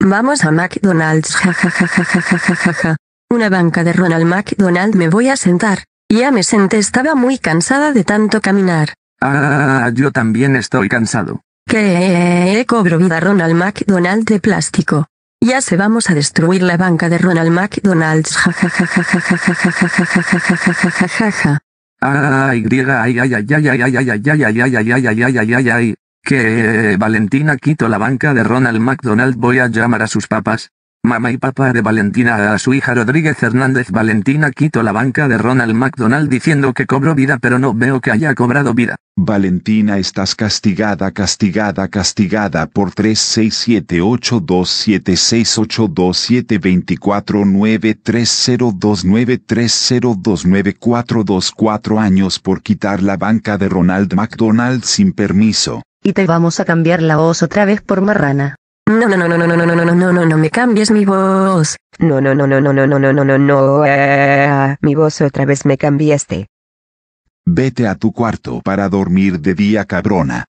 Vamos a McDonald's, jajajajajajajaja. Una banca de Ronald McDonald me voy a sentar. Ya me senté, estaba muy cansada de tanto caminar. Ah, yo también estoy cansado. Que cobro vida Ronald McDonald de plástico. Ya se vamos a destruir la banca de Ronald McDonald's, ja. Ay, ay, ay, ay, ay, ay, ay, ay, ay. Que eh, Valentina quito la banca de Ronald McDonald. Voy a llamar a sus papás. Mamá y papá de Valentina a su hija Rodríguez Hernández. Valentina quito la banca de Ronald McDonald diciendo que cobró vida pero no veo que haya cobrado vida. Valentina estás castigada, castigada, castigada por 367827682724930293029424 años por quitar la banca de Ronald McDonald sin permiso y te vamos a cambiar la voz otra vez por marrana. No, no, no, no, no, no, no, no, no, no, no, no No me cambies mi voz. No, no, no, no, no, no, no, no, no, no, no, mi voz otra vez me cambiaste. Vete a tu cuarto para dormir de día, cabrona.